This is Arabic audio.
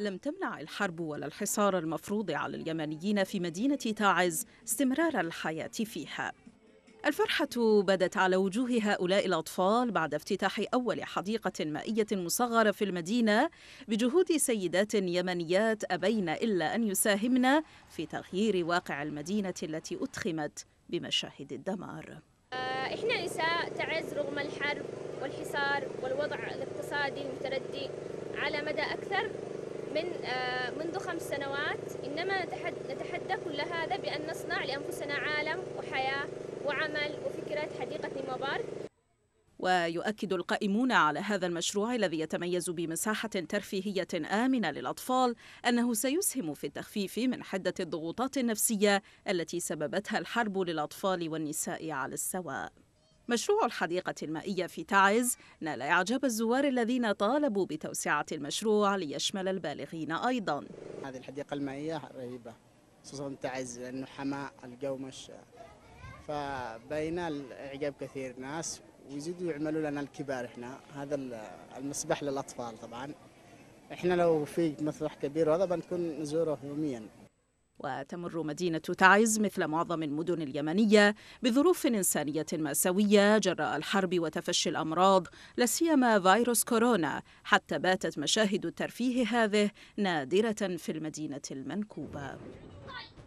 لم تمنع الحرب ولا الحصار المفروض على اليمنيين في مدينة تاعز استمرار الحياة فيها الفرحة بدت على وجوه هؤلاء الأطفال بعد افتتاح أول حديقة مائية مصغرة في المدينة بجهود سيدات يمنيات أبين إلا أن يساهمن في تغيير واقع المدينة التي أتخمت بمشاهد الدمار إحنا نساء تعز رغم الحرب والحصار والوضع الاقتصادي المتردي على مدى أكثر من آه، منذ خمس سنوات إنما نتحدى كل هذا بأن نصنع لأنفسنا عالم وحياة وعمل وفكرة حديقة نيمو بارك ويؤكد القائمون على هذا المشروع الذي يتميز بمساحة ترفيهية آمنة للأطفال أنه سيسهم في التخفيف من حدة الضغوطات النفسية التي سببتها الحرب للأطفال والنساء على السواء مشروع الحديقة المائية في تعز نال إعجاب الزوار الذين طالبوا بتوسعة المشروع ليشمل البالغين أيضا هذه الحديقة المائية رهيبة خصوصا تعز لأنه حماء الجو مش فبين الإعجاب كثير ناس ويزيدوا يعملوا لنا الكبار احنا هذا المسبح للأطفال طبعا احنا لو في مسرح كبير وهذا بنكون نزوره يوميا وتمر مدينة تعز مثل معظم المدن اليمنية بظروف إنسانية مأساوية جراء الحرب وتفشي الأمراض لاسيما فيروس كورونا حتى باتت مشاهد الترفيه هذه نادرة في المدينة المنكوبة